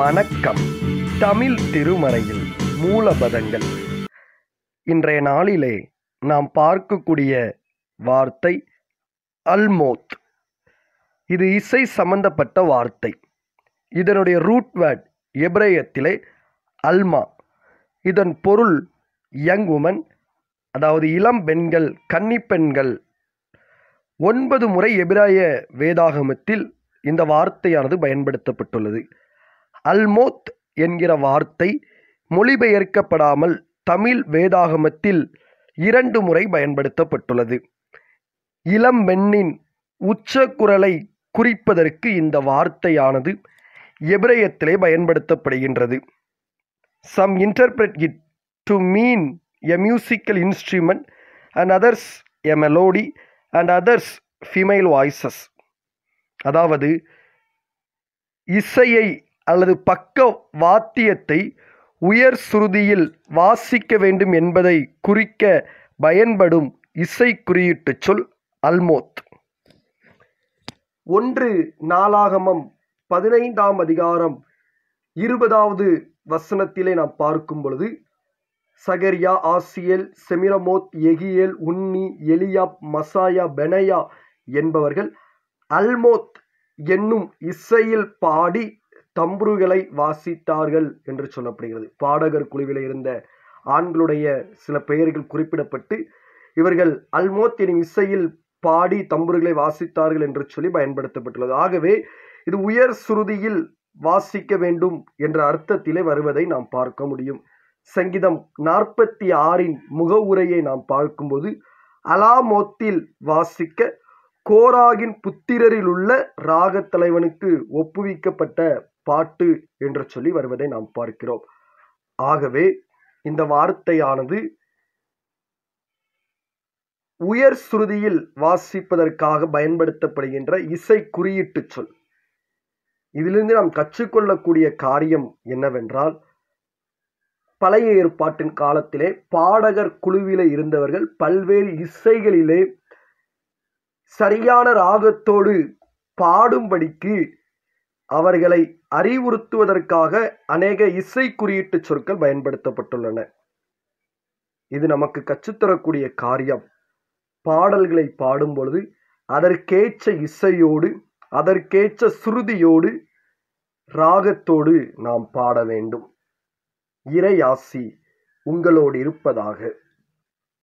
வணக்கம் தமிழ் திருமறையில் மூலபதங்கள் இன்றைய நாளிலே நாம் பார்க்கக்கூடிய வார்த்தை அல்மோத் இது இசை சம்பந்தப்பட்ட வார்த்தை இதனுடைய ரூட் வேர்ட் எப்ரேயத்திலே அல்மா இதன் பொருள் யங் உமன் அதாவது இளம் பெண்கள் கன்னி பெண்கள் ஒன்பது முறை எபிராய வேதாகமத்தில் இந்த வார்த்தையானது பயன்படுத்தப்பட்டுள்ளது அல்மோத் என்கிற வார்த்தை மொழிபெயர்க்கப்படாமல் தமிழ் வேதாகமத்தில் இரண்டு முறை பயன்படுத்தப்பட்டுள்ளது இளம் உச்ச உச்சக்குரலை குறிப்பதற்கு இந்த வார்த்தையானது எபிரயத்திலே பயன்படுத்தப்படுகின்றது some interpret it to mean a musical instrument and others a melody and others female voices அதாவது இசையை அல்லது பக்க வாத்தியத்தை உயர் சுருதியில் வாசிக்க வேண்டும் என்பதை குறிக்க பயன்படும் இசை குறியீட்டு சொல் அல்மோத் ஒன்று நாளாகமம் பதினைந்தாம் அதிகாரம் இருபதாவது வசனத்திலே நாம் பார்க்கும் பொழுது சகரியா ஆசியல் செமிரமோத் எகியல் உன்னி எலியா மசாயா பெனயா என்பவர்கள் அல்மோத் என்னும் இசையில் பாடி தம்புருகளை வாசித்தார்கள் என்று சொல்லப்படுகிறது பாடகர் குழுவில் இருந்த ஆண்களுடைய சில பெயர்கள் குறிப்பிடப்பட்டு இவர்கள் அல்மோத் எனும் இசையில் பாடி தம்புருகளை வாசித்தார்கள் என்று சொல்லி பயன்படுத்தப்பட்டுள்ளது ஆகவே இது உயர் சுருதியில் வாசிக்க வேண்டும் என்ற அர்த்தத்திலே வருவதை நாம் பார்க்க முடியும் சங்கீதம் நாற்பத்தி ஆறின் முக உரையை நாம் பார்க்கும்போது அலாமோத்தில் வாசிக்க கோராகின் புத்திரரில் உள்ள ராகத் தலைவனுக்கு ஒப்புவிக்கப்பட்ட பாட்டு என்று சொல்லி வருவதை நாம் பார்க்கிறோம் ஆகவே இந்த வார்த்தையானது உயர் சுருதியில் வாசிப்பதற்காக பயன்படுத்தப்படுகின்ற இசை குறியீட்டு சொல் இதிலிருந்து நாம் கற்றுக்கொள்ளக்கூடிய காரியம் என்னவென்றால் பழைய ஏற்பாட்டின் காலத்திலே பாடகர் குழுவில இருந்தவர்கள் பல்வேறு இசைகளிலே சரியான ராகத்தோடு பாடும்படிக்கு அவர்களை அறிவுறுத்துவதற்காக அநேக இசை குறியீட்டு சொற்கள் பயன்படுத்தப்பட்டுள்ளன இது நமக்கு கற்றுத்தரக்கூடிய காரியம் பாடல்களை பாடும் பொழுது அதற்கேற்ற இசையோடு அதற்கேற்ற சுருதியோடு ராகத்தோடு நாம் பாட வேண்டும் இறையாசி உங்களோடு இருப்பதாக